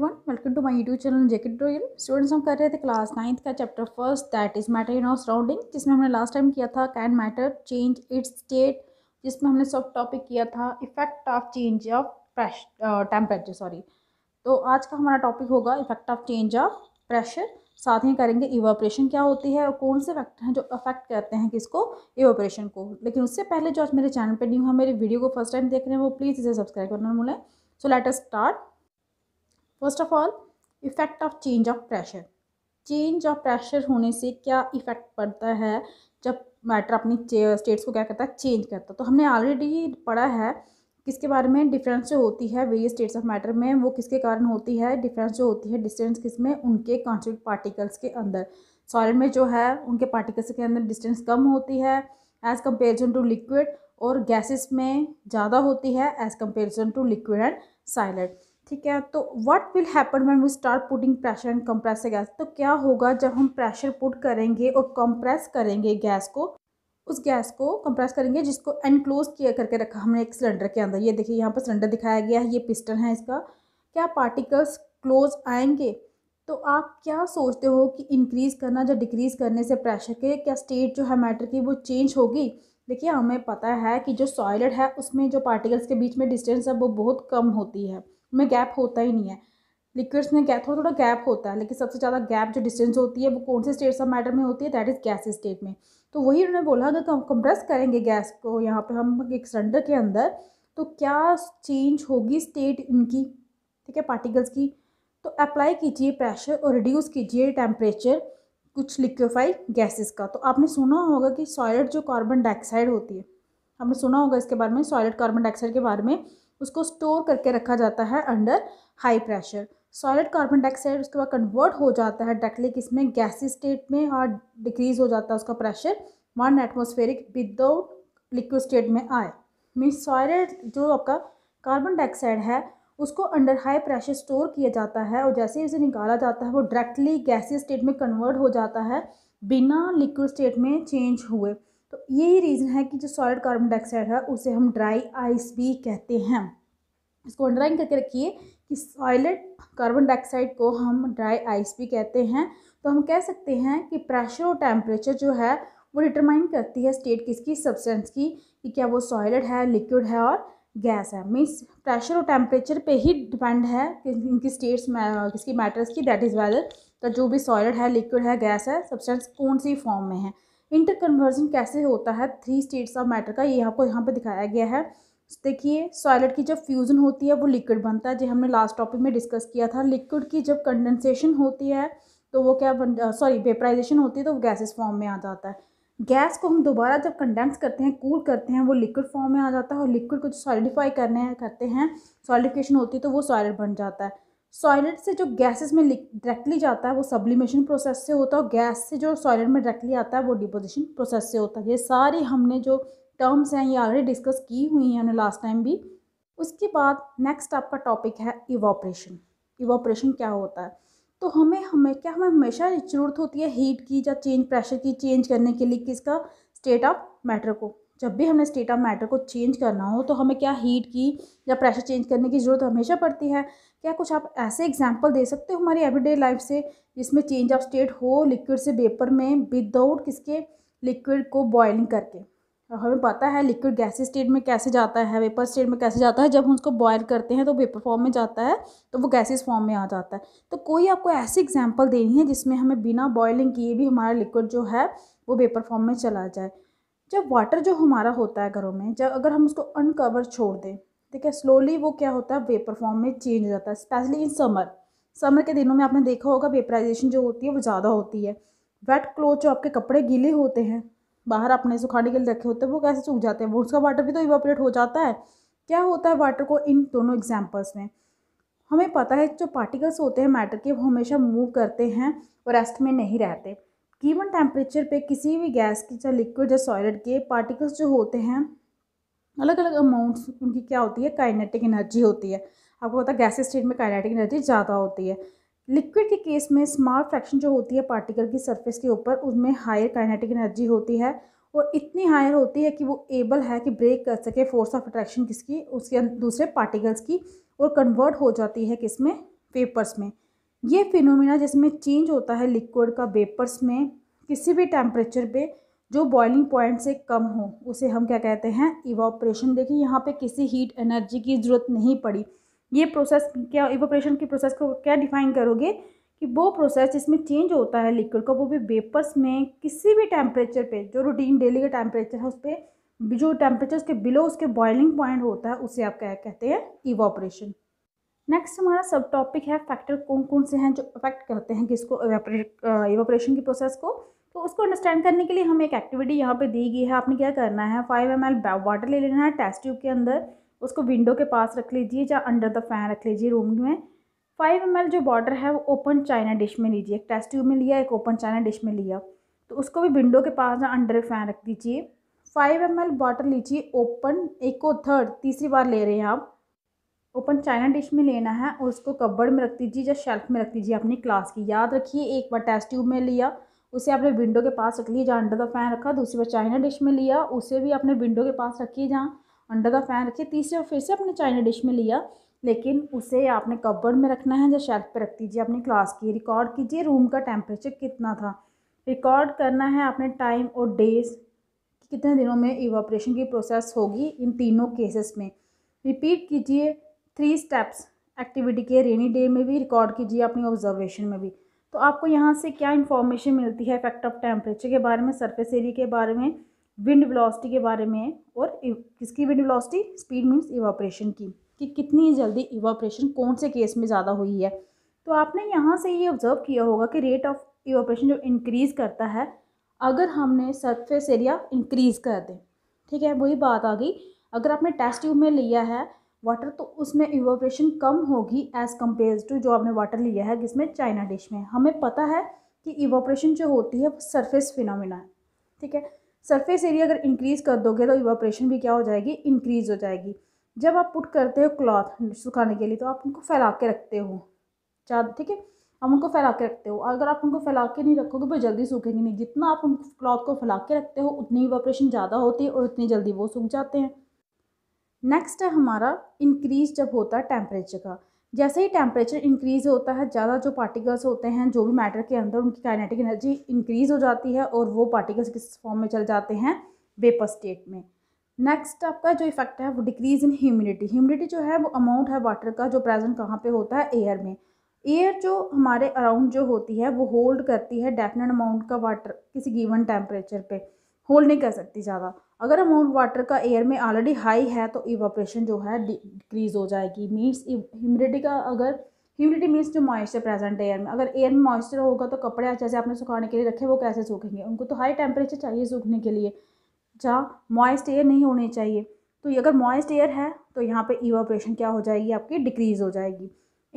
everyone welcome to my YouTube channel jacket royal students हम कर रहे थे क्लास नाइन्थ का chapter first that is matter in our surrounding जिसमें हमने लास्ट टाइम किया था can matter change its state जिसमें हमने सब टॉपिक किया था effect of change of temperature sorry तो आज का हमारा टॉपिक होगा effect of change of pressure साथ ही करेंगे इवोपरेशन क्या होती है और कौन से फैक्टर हैं जो अफेक्ट करते हैं किसको इवापोरेशन को लेकिन उससे पहले जो आज मेरे चैनल पर न्यू है मेरे वीडियो को फर्स्ट टाइम देख रहे हैं वो प्लीज़ इसे सब्सक्राइब करना भूलें so let us start first of all effect of change of pressure change of pressure होने से क्या इफ़ेक्ट पड़ता है जब मैटर अपनी स्टेट्स को क्या करता है चेंज करता है तो हमने ऑलरेडी पढ़ा है किसके बारे में डिफरेंस जो होती है वेरियस स्टेट्स ऑफ मैटर में वो किसके कारण होती है डिफरेंस जो होती है डिस्टेंस किस में उनके कॉन्स्टिट्यूट पार्टिकल्स के अंदर सॉलिड में जो है उनके पार्टिकल्स के अंदर डिस्टेंस कम होती है एज़ कंपेरिजन टू लिक्विड और गैसेस में ज़्यादा होती है as comparison to liquid and solid ठीक है तो what will happen when we start putting pressure and compress gas तो क्या होगा जब हम प्रेशर पुट करेंगे और कंप्रेस करेंगे गैस को उस गैस को कंप्रेस करेंगे जिसको एनक्लोज किया करके रखा हमने एक सिलेंडर के अंदर ये देखिए यहाँ पर सिलेंडर दिखाया गया है ये पिस्टन है इसका क्या पार्टिकल्स क्लोज आएंगे तो आप क्या सोचते हो कि इंक्रीज़ करना या डिक्रीज़ करने से प्रेशर के क्या स्टेट जो है मैटर की वो चेंज होगी देखिए हमें पता है कि जो सॉयलेट है उसमें जो पार्टिकल्स के बीच में डिस्टेंस है वो बहुत कम होती है में गैप होता ही नहीं है लिक्विड्स में गैप थोड़ा थोड़ा गैप होता है लेकिन सबसे ज़्यादा गैप जो डिस्टेंस होती है वो कौन से स्टेट सब मैटर में होती है दैट इज़ गैस स्टेट में तो वही उन्होंने बोला अगर कंप्रेस करेंगे गैस को यहाँ पर हम एक सिलेंडर के अंदर तो क्या चेंज होगी स्टेट इनकी ठीक है पार्टिकल्स की तो अप्लाई कीजिए प्रेशर और रिड्यूस कीजिए टेम्परेचर कुछ लिक्विफाई गैसेस का तो आपने सुना होगा कि सॉलिड जो कार्बन डाइऑक्साइड होती है आपने सुना होगा इसके बारे में सॉलिड कार्बन डाइऑक्साइड के बारे में उसको स्टोर करके रखा जाता है under high pressure solid carbon dioxide उसके बाद कन्वर्ट हो जाता है डायरेक्टली किसमें गैसी स्टेट में और डिक्रीज हो जाता है उसका pressure one atmospheric without liquid state में आए मीन सॉलिड जो आपका कार्बन डाइऑक्साइड है उसको अंडर हाई प्रेशर स्टोर किया जाता है और जैसे ही उसे निकाला जाता है वो डायरेक्टली गैसी स्टेट में कन्वर्ट हो जाता है बिना लिक्विड स्टेट में चेंज हुए तो यही रीज़न है कि जो सॉलिड कार्बन डाइऑक्साइड है उसे हम ड्राई आइस भी कहते हैं इसको अंडरलाइन करके रखिए कि सॉलिड कार्बन डाइऑक्साइड को हम ड्राई आइस भी कहते हैं तो हम कह सकते हैं कि प्रेशर और टेम्परेचर जो है वो डिटरमाइन करती है स्टेट किसकी सब्सटेंस की कि क्या वो सॉलिड है लिक्विड है और गैस है मीन्स प्रेशर और टेम्परेचर पे ही डिपेंड है कि इनकी स्टेट्स किसकी मैटर्स की दैट इज़ वेदर तो जो भी सॉलिड है लिक्विड है गैस है सब्सटेंस कौन सी फॉर्म में है इंटर कन्वर्जन कैसे होता है थ्री स्टेट्स ऑफ मैटर का ये आपको यहाँ पर दिखाया गया है देखिए सॉयलेट की जब फ्यूज़न होती है वो लिक्विड बनता है जो हमने लास्ट टॉपिक में डिस्कस किया था लिक्विड की जब कंडेंसेशन होती है तो वो क्या बन सॉरी वेपराइजेशन होती है तो वो गैसेस फॉर्म में आ जाता है गैस को हम दोबारा जब कंडेंस करते हैं कूल करते हैं वो लिक्विड फॉर्म में आ जाता है और लिक्विड को जो सॉलिडिफाई करने करते हैं सॉलिडिफिकेशन होती है तो वो सॉलिड बन जाता है सॉयलेट से जो गैसेस में डायरेक्टली जाता है वो सब्लिमेशन प्रोसेस से होता है और गैस से जो सॉइलेंट में डायरेक्टली आता है वो डिपोजिशन प्रोसेस से होता है ये सारी हमने जो टर्म्स हैं ये ऑलरेडी डिस्कस की हुई हैं लास्ट टाइम भी उसके बाद नेक्स्ट आपका टॉपिक है इवॉपरेशन इवापरेशन क्या होता है तो हमें हमें क्या हमें हमेशा ज़रूरत होती है हीट की या चेंज प्रेशर की चेंज करने के लिए किसका स्टेट ऑफ मैटर को जब भी हमें स्टेट ऑफ मैटर को चेंज करना हो तो हमें क्या हीट की या प्रेशर चेंज करने की ज़रूरत हमेशा पड़ती है क्या कुछ आप ऐसे एग्जाम्पल दे सकते हो हमारी एवरीडे लाइफ से जिसमें चेंज ऑफ स्टेट हो लिक्विड से वेपर में विदाउट किसके लिक्विड को बॉयलिंग करके अब हमें पता है लिक्विड गैसी स्टेट में कैसे जाता है वेपर स्टेट में कैसे जाता है जब हम उसको बॉयल करते हैं तो वेपर फॉर्म में जाता है तो वो गैसेस फॉर्म में आ जाता है तो कोई आपको ऐसी एग्जाम्पल देनी है जिसमें हमें बिना बॉयलिंग किए भी हमारा लिक्विड जो है वो वेपर फॉर्म में चला जाए जब वाटर जो हमारा होता है घरों में जब अगर हम उसको अनकवर छोड़ दें ठीक है स्लोली वो क्या होता है वेपर फॉर्म में चेंज हो जाता है स्पेशली इन समर समर के दिनों में आपने देखा होगा वेपराइजेशन जो होती है वो ज़्यादा होती है वेट क्लोथ जो आपके कपड़े गीले होते हैं बाहर आपने सुखाने के लिए रखे होते हैं वो कैसे सूख जाते हैं वो उसका वाटर भी तो इवापोरेट हो जाता है क्या होता है वाटर को इन दोनों एग्जाम्पल्स में हमें पता है जो पार्टिकल्स होते हैं मैटर के वो हमेशा मूव करते हैं और रेस्ट में नहीं रहते गिवन टेम्परेचर पे किसी भी गैस के चाहे लिक्विड या सॉलिड के पार्टिकल्स जो होते हैं अलग अलग अमाउंट्स उनकी क्या होती है काइनेटिक एनर्जी होती है आपको पता है गैसेज स्टेट में काइनेटिक एनर्जी ज़्यादा होती है लिक्विड के केस में स्मॉल फ्रैक्शन जो होती है पार्टिकल की सरफेस के ऊपर उसमें हायर काइनेटिक एनर्जी होती है और इतनी हायर होती है कि वो एबल है कि ब्रेक कर सके फोर्स ऑफ अट्रैक्शन किसकी उसके दूसरे पार्टिकल्स की और कन्वर्ट हो जाती है किस में पेपर्स में ये फिनोमिना जिसमें चेंज होता है लिक्विड का वेपर्स में किसी भी टेम्परेचर पे जो बॉइलिंग पॉइंट से कम हो उसे हम क्या कहते हैं इवापोरेशन देखिए यहाँ पे किसी हीट एनर्जी की ज़रूरत नहीं पड़ी ये प्रोसेस क्या इवापोरेशन की प्रोसेस को क्या डिफाइन करोगे कि वो प्रोसेस जिसमें चेंज होता है लिक्विड का वो भी वेपर्स में किसी भी टेम्परेचर पर जो रूटीन डेली का टेम्परेचर है उस पर जो टेम्परेचर के बिलो उसके बॉइलिंग पॉइंट होता है उसे आप क्या कहते हैं इवापोरेशन नेक्स्ट हमारा सब टॉपिक है फैक्टर कौन कौन से हैं जो अफेक्ट करते हैं किसको इवोपरेशन की प्रोसेस को तो उसको अंडरस्टैंड करने के लिए हमें एक एक्टिविटी यहाँ पे दी गई है आपने क्या करना है फाइव एम एल वाटर ले लेना है टेस्ट ट्यूब के अंदर उसको विंडो के पास रख लीजिए या अंडर द फैन रख लीजिए रूम में फाइव एम जो वाटर है वो ओपन चाइना डिश में लीजिए एक टेस्ट ट्यूब में लिया एक ओपन चाइना डिश में लिया तो उसको भी विंडो के पास ना अंडर फैन रख दीजिए फाइव एम वाटर लीजिए ओपन एक को थर्ड तीसरी बार ले रहे हैं आप ओपन चाइना डिश में लेना है और उसको कबर्ड में रख दीजिए या शेल्फ में रख दीजिए अपनी क्लास की याद रखिए एक बार टेस्ट ट्यूब में लिया उसे आपने विंडो के पास रख लिया जहाँ अंडर द फैन रखा दूसरी बार चाइना डिश में लिया उसे भी आपने विंडो के पास रखिए जहाँ अंडर द फैन रखिए तीसरी बार फिर से अपने चाइना डिश में लिया लेकिन उसे आपने कबर्ड में रखना है या शेल्फ पर रख दीजिए अपनी क्लास की रिकॉर्ड कीजिए रूम का टेम्परेचर कितना था रिकॉर्ड करना है आपने टाइम और डेज कितने दिनों में इवापरेशन की प्रोसेस होगी इन तीनों केसेस में रिपीट कीजिए थ्री स्टेप्स एक्टिविटी के रेनी डे में भी रिकॉर्ड कीजिए अपनी ऑब्जर्वेशन में भी तो आपको यहाँ से क्या इन्फॉर्मेशन मिलती है इफेक्ट ऑफ टेम्परेचर के बारे में सरफेस एरिया के बारे में विंड वेलोसिटी के बारे में और किसकी wind velocity speed means evaporation की कि कितनी जल्दी इवापरेशन कौन से केस में ज़्यादा हुई है तो आपने यहाँ से ये ऑब्जर्व किया होगा कि रेट ऑफ इवापरेशन जो इंक्रीज़ करता है अगर हमने सरफेस एरिया इंक्रीज़ कर दें ठीक है वही बात आ गई अगर आपने टेस्ट ट्यूब में लिया है वाटर तो उसमें इवोपरेशन कम होगी एज़ कम्पेयर टू जो आपने वाटर लिया है जिसमें चाइना डिश में हमें पता है कि इवोपरेशन जो होती है वो सरफेस फिनोमिना है ठीक है सरफेस एरिया अगर इंक्रीज़ कर दोगे तो इवोपरेशन भी क्या हो जाएगी इंक्रीज़ हो जाएगी जब आप पुट करते हो क्लॉथ सुखाने के लिए तो आप उनको फैला के रखते हो चार ठीक है हम उनको फैला के रखते हो अगर आप उनको फैला के नहीं रखोगे तो जल्दी सूखेंगे नहीं जितना आप उनको क्लॉथ को फैला के रखते हो उतनी इवापरेशन ज़्यादा होती है और उतनी जल्दी वो सूख जाते हैं नेक्स्ट है हमारा इंक्रीज जब होता है टेम्परेचर का जैसे ही टेम्परेचर इंक्रीज होता है ज़्यादा जो पार्टिकल्स होते हैं जो भी मैटर के अंदर उनकी काइनेटिक एनर्जी इंक्रीज हो जाती है और वो पार्टिकल्स किस फॉर्म में चल जाते हैं वेपर स्टेट में नेक्स्ट आपका जो इफेक्ट है वो डिक्रीज इन ह्यूमिडिटी ह्यूमिडिटी जो है वो अमाउंट है वाटर का जो प्रेजेंट कहाँ पे होता है एयर में एयर जो हमारे अराउंड जो होती है वो होल्ड करती है डेफिनेट अमाउंट का वाटर किसी गिवन टेम्परेचर पे होल्ड नहीं कर सकती ज़्यादा अगर अमाउंट वाटर का एयर में ऑलरेडी हाई है तो इवापोरेशन जो है डिक्रीज़ हो जाएगी मीन्स ह्यूमिडिटी का अगर ह्यूमिडिटी मीन्स जो मॉइस्चर प्रेजेंट है एयर में अगर एयर में मॉइस्चर होगा तो कपड़े जैसे आपने सुखाने के लिए रखे वो कैसे सूखेंगे उनको तो हाई टेम्परेचर चाहिए सूखने के लिए जहाँ मॉइस्ट एयर नहीं होने चाहिए तो अगर मॉइस्ट एयर है तो यहाँ पे इवापोरेशन क्या हो जाएगी आपकी डिक्रीज़ हो जाएगी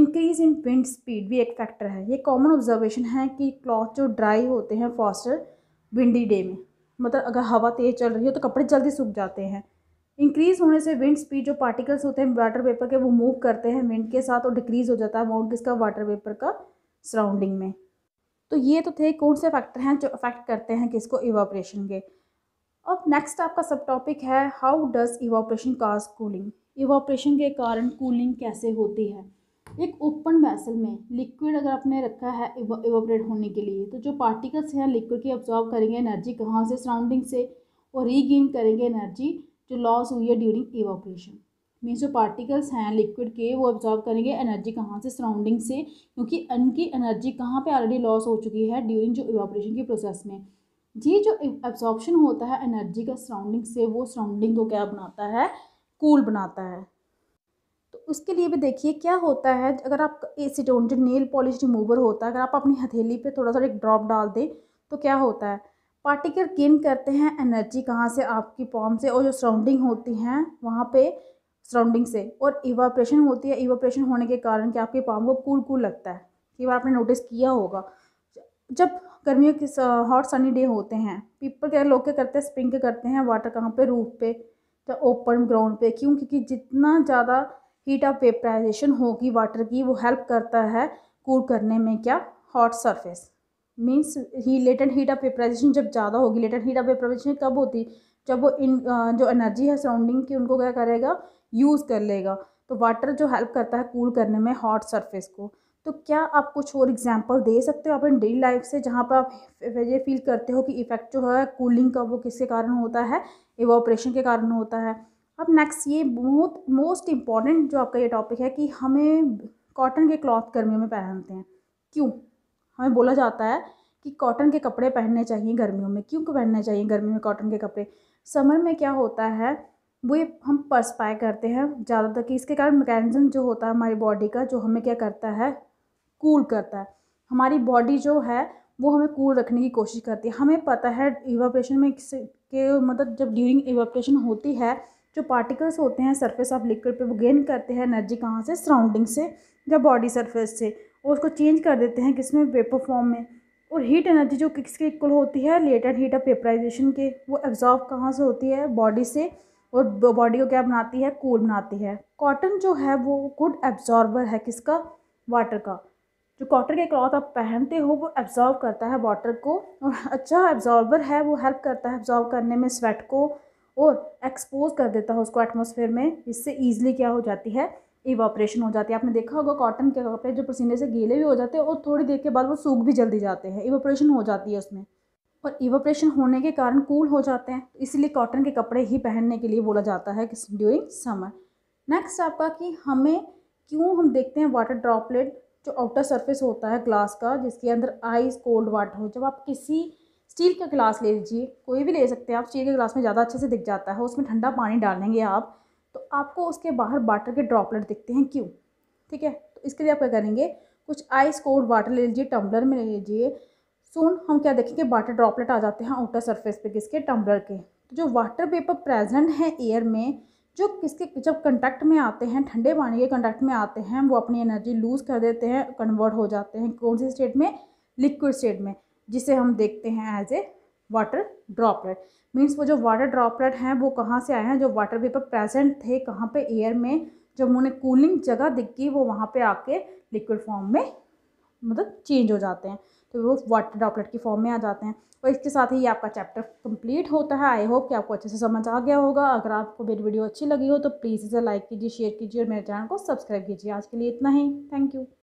इंक्रीज़ इन विंड स्पीड भी एक फैक्टर है ये कॉमन ऑब्जर्वेशन है कि क्लॉथ जो ड्राई होते हैं फॉस्टर विंडी डे में मतलब अगर हवा तेज़ चल रही हो तो कपड़े जल्दी सूख जाते हैं इंक्रीज़ होने से विंड स्पीड जो पार्टिकल्स होते हैं वाटर वेपर के वो मूव करते हैं विंड के साथ और डिक्रीज़ हो जाता है अमाउंट इसका वाटर वेपर का सराउंडिंग में तो ये तो थे कौन से फैक्टर हैं जो अफेक्ट करते हैं किसको इवापोरेशन के अब नेक्स्ट आपका सब टॉपिक है how does evaporation cause cooling evaporation के कारण कूलिंग कैसे होती है एक ओपन वैसल में लिक्विड अगर आपने रखा है एवोपरेट होने के लिए तो जो पार्टिकल्स हैं लिक्विड की ऑब्जॉर्व करेंगे एनर्जी कहाँ से सराउंडिंग से और रीगेन करेंगे एनर्जी जो लॉस हुई है ड्यूरिंग एवोपरेशन मीन्स जो पार्टिकल्स हैं लिक्विड के वो ऑब्जॉर्व करेंगे एनर्जी कहाँ से सराउंडिंग से क्योंकि उनकी एनर्जी कहाँ पर ऑलरेडी लॉस हो चुकी है ड्यूरिंग जो एवोपरेशन की प्रोसेस में ये जो एब्जॉर्प्शन होता है एनर्जी का सराउंडिंग से वो सराउंडिंग को क्या बनाता है कूल बनाता है उसके लिए भी देखिए क्या होता है अगर आप एसीटोन जो नेल पॉलिश रिमूवर होता है अगर आप अपनी हथेली पे थोड़ा सा एक ड्रॉप डाल दें तो क्या होता है पार्टिकल गेन करते हैं एनर्जी कहाँ से आपकी पॉम से और जो सराउंडिंग होती हैं वहाँ पे सराउंडिंग से और इवाप्रेशन होती है इवाप्रेशन होने के कारण कि आपके पाम को कूल कूल लगता है कई बार आपने नोटिस किया होगा जब गर्मियों के हॉट सनी डे होते हैं पीपल क्या लोग क्या करते हैं स्प्रिंग करते हैं वाटर कहाँ पर रूफ पे या ओपन ग्राउंड पे क्यों क्योंकि जितना ज़्यादा हीट ऑफ वेपराइजेशन होगी वाटर की वो हेल्प करता है कूल करने में क्या हॉट सरफेस मीन्स ही लेटेंट हीट ऑफ वेपराइजेशन जब ज़्यादा होगी लेटेंट हीट ऑफ वेपराइजेशन कब होती जब वो इन जो एनर्जी है सराउंडिंग की उनको क्या करेगा यूज़ कर लेगा तो वाटर जो हेल्प करता है कूल करने में हॉट सरफेस को तो क्या आप कुछ और एग्जांपल दे सकते हो अपनी डेली लाइफ से जहाँ पर आप ये फील करते हो कि इफ़ेक्ट जो है कूलिंग का वो किसके कारण होता है एवोपरेशन के कारण होता है अब नेक्स्ट ये बहुत मोस्ट इम्पॉर्टेंट जो आपका ये टॉपिक है कि हमें कॉटन के क्लॉथ गर्मियों में पहनते हैं क्यों हमें बोला जाता है कि कॉटन के कपड़े पहनने चाहिए गर्मियों में क्यों पहनने चाहिए गर्मी में कॉटन के कपड़े समर में क्या होता है वो ये हम पर्सपाई करते हैं ज़्यादातर कि इसके कारण मैकेनिज्म जो होता है हमारी बॉडी का जो हमें क्या करता है कूल करता है हमारी बॉडी जो है वो हमें कूल रखने की कोशिश करती है हमें पता है इवापोरेशन में के मतलब जब ड्यूरिंग इवापोरेशन होती है जो पार्टिकल्स होते हैं सरफेस ऑफ लिक्विड पे वो गेन करते हैं एनर्जी कहाँ से सराउंडिंग से या बॉडी सरफेस से और उसको चेंज कर देते हैं किसमें वेपर फॉर्म में और हीट एनर्जी जो किसके इक्वल होती है एंड हीट ऑफ पेपराइजेशन के वो एब्जॉर्व कहाँ से होती है बॉडी से और बॉडी को क्या बनाती है कूल बनाती है कॉटन जो है वो गुड एब्जॉर्बर है किसका वाटर का जो कॉटन के क्लॉथ आप पहनते हो वो एब्जॉर्व करता है वाटर को और अच्छा एब्जॉर्बर है वो हेल्प करता है एब्जॉर्व करने में स्वेट को और एक्सपोज कर देता है उसको एटमोसफेयर में इससे ईजिली क्या हो जाती है इवापरेशन हो जाती है आपने देखा होगा कॉटन के कपड़े जो पसीने से गीले भी हो जाते हैं और थोड़ी देर के बाद वो सूख भी जल्दी जाते हैं इवापरेशन हो जाती है उसमें और इवापरेशन होने के कारण कूल हो जाते हैं इसलिए कॉटन के कपड़े ही पहनने के लिए बोला जाता है ड्यूरिंग समर नेक्स्ट आपका कि हमें क्यों हम देखते हैं वाटर ड्रॉपलेट जो आउटर सरफेस होता है ग्लास का जिसके अंदर आइस कोल्ड वाटर हो जब आप किसी स्टील का गिलास ले लीजिए कोई भी ले सकते हैं आप स्टील के गिलास में ज़्यादा अच्छे से दिख जाता है उसमें ठंडा पानी डालेंगे आप तो आपको उसके बाहर वाटर के ड्रॉपलेट दिखते हैं क्यों ठीक है तो इसके लिए आप क्या करेंगे कुछ आइस कोल्ड वाटर ले लीजिए टम्बलर में ले लीजिए सोन हम क्या देखेंगे वाटर ड्रॉपलेट आ जाते हैं आउटर सर्फेस पर किसके टम्बलर के तो जो वाटर पेपर प्रेजेंट है एयर में जो किसके जब कंटेक्ट में आते हैं ठंडे पानी के कंटेक्ट में आते हैं वो अपनी एनर्जी लूज़ कर देते हैं कन्वर्ट हो जाते हैं कौन सी स्टेट में लिक्विड स्टेट में जिसे हम देखते हैं as a water droplet means वो जो वाटर ड्रॉपलेट हैं वो कहाँ से आए हैं जो वाटर वेपर प्रेजेंट थे कहाँ पे एयर में जब उन्हें कूलिंग जगह दिखी वो वहाँ पे आके लिक्विड फॉर्म में मतलब चेंज हो जाते हैं तो वो वाटर ड्रॉपलेट की फॉर्म में आ जाते हैं और इसके साथ ही आपका चैप्टर कंप्लीट होता है आई होप कि आपको अच्छे से समझ आ गया होगा अगर आपको मेरी वीडियो अच्छी लगी हो तो प्लीज़ इसे लाइक कीजिए शेयर कीजिए और मेरे चैनल को सब्सक्राइब कीजिए आज के लिए इतना ही थैंक यू